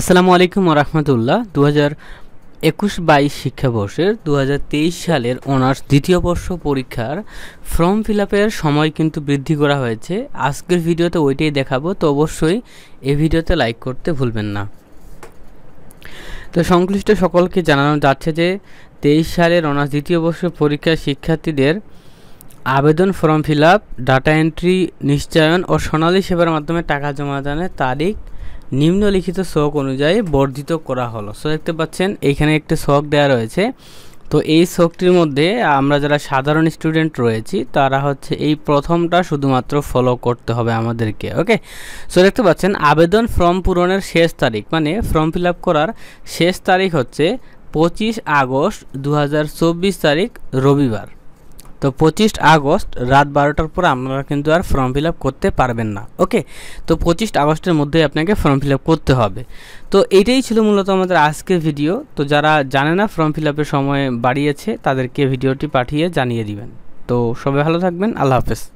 আসসালামু আলাইকুম রহমতুল্লাহ দু হাজার একুশ বাইশ শিক্ষাবর্ষের দু সালের অনার্স দ্বিতীয় বর্ষ পরীক্ষার ফর্ম ফিল সময় কিন্তু বৃদ্ধি করা হয়েছে আজকের ভিডিওতে ওইটাই দেখাবো তো অবশ্যই এই ভিডিওতে লাইক করতে ভুলবেন না তো সংশ্লিষ্ট সকলকে জানানো যাচ্ছে যে তেইশ সালের অনার্স দ্বিতীয় বর্ষ পরীক্ষার শিক্ষার্থীদের আবেদন ফর্ম ফিল ডাটা এন্ট্রি নিশ্চয়ন ও সোনালী সেবার মাধ্যমে টাকা জমা দানের তারিখ নিম্নলিখিত শখ অনুযায়ী বর্ধিত করা হলো সো দেখতে পাচ্ছেন এইখানে একটি শখ দেওয়া রয়েছে তো এই শখটির মধ্যে আমরা যারা সাধারণ স্টুডেন্ট রয়েছি তারা হচ্ছে এই প্রথমটা শুধুমাত্র ফলো করতে হবে আমাদেরকে ওকে সো দেখতে পাচ্ছেন আবেদন ফর্ম পূরণের শেষ তারিখ মানে ফর্ম ফিল করার শেষ তারিখ হচ্ছে পঁচিশ আগস্ট দু তারিখ রবিবার তো পঁচিশ আগস্ট রাত বারোটার পর আপনারা কিন্তু আর ফর্ম ফিল করতে পারবেন না ওকে তো পঁচিশ আগস্টের মধ্যে আপনাকে ফর্ম ফিল করতে হবে তো এটাই ছিল মূলত আমাদের আজকের ভিডিও তো যারা জানে না ফর্ম ফিল সময় বাড়িয়েছে তাদেরকে ভিডিওটি পাঠিয়ে জানিয়ে দিবেন তো সবাই ভালো থাকবেন আল্লাহ হাফেজ